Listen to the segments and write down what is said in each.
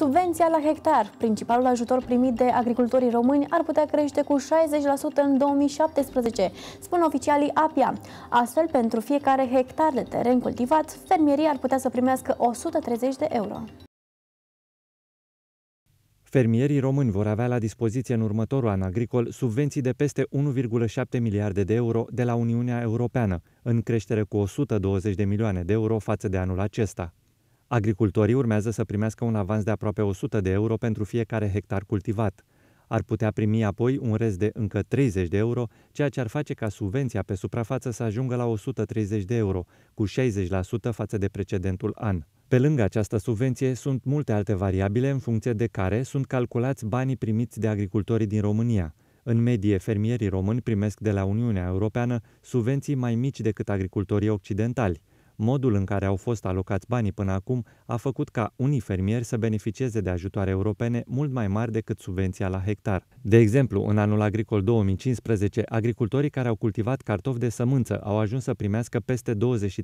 Subvenția la hectar, principalul ajutor primit de agricultorii români, ar putea crește cu 60% în 2017, spun oficialii APIA. Astfel, pentru fiecare hectar de teren cultivat, fermierii ar putea să primească 130 de euro. Fermierii români vor avea la dispoziție în următorul an agricol subvenții de peste 1,7 miliarde de euro de la Uniunea Europeană, în creștere cu 120 de milioane de euro față de anul acesta. Agricultorii urmează să primească un avans de aproape 100 de euro pentru fiecare hectar cultivat. Ar putea primi apoi un rest de încă 30 de euro, ceea ce ar face ca subvenția pe suprafață să ajungă la 130 de euro, cu 60% față de precedentul an. Pe lângă această subvenție, sunt multe alte variabile în funcție de care sunt calculați banii primiți de agricultorii din România. În medie, fermierii români primesc de la Uniunea Europeană subvenții mai mici decât agricultorii occidentali. Modul în care au fost alocați banii până acum a făcut ca unii fermieri să beneficieze de ajutoare europene mult mai mari decât subvenția la hectar. De exemplu, în anul agricol 2015, agricultorii care au cultivat cartofi de sămânță au ajuns să primească peste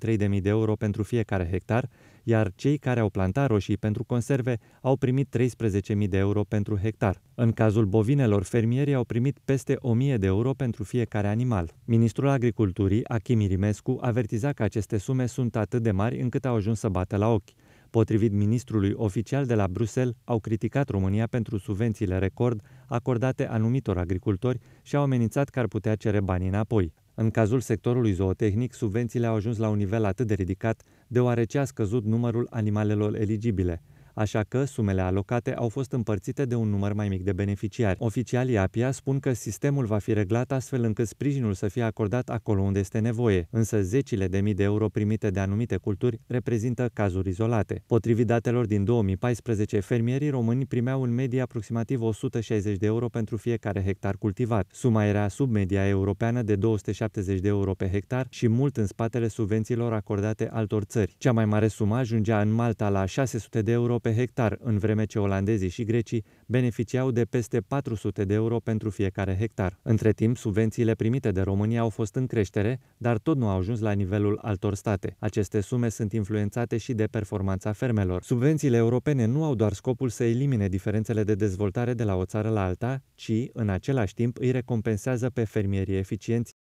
23.000 de euro pentru fiecare hectar, iar cei care au plantat roșii pentru conserve au primit 13.000 de euro pentru hectar. În cazul bovinelor, fermierii au primit peste 1.000 de euro pentru fiecare animal. Ministrul Agriculturii, Achim Irimescu, avertiza că aceste sume sunt sunt atât de mari încât au ajuns să bată la ochi. Potrivit ministrului oficial de la Bruxelles, au criticat România pentru subvențiile record acordate anumitor agricultori și au amenințat că ar putea cere banii înapoi. În cazul sectorului zootehnic, subvențiile au ajuns la un nivel atât de ridicat, deoarece a scăzut numărul animalelor eligibile – așa că sumele alocate au fost împărțite de un număr mai mic de beneficiari. Oficialii APIA spun că sistemul va fi reglat astfel încât sprijinul să fie acordat acolo unde este nevoie, însă zecile de mii de euro primite de anumite culturi reprezintă cazuri izolate. Potrivit datelor din 2014, fermierii români primeau în medie aproximativ 160 de euro pentru fiecare hectar cultivat. Suma era sub media europeană de 270 de euro pe hectar și mult în spatele subvențiilor acordate altor țări. Cea mai mare sumă ajungea în Malta la 600 de euro pe hectar, în vreme ce olandezii și grecii beneficiau de peste 400 de euro pentru fiecare hectar. Între timp, subvențiile primite de România au fost în creștere, dar tot nu au ajuns la nivelul altor state. Aceste sume sunt influențate și de performanța fermelor. Subvențiile europene nu au doar scopul să elimine diferențele de dezvoltare de la o țară la alta, ci, în același timp, îi recompensează pe fermierii eficienți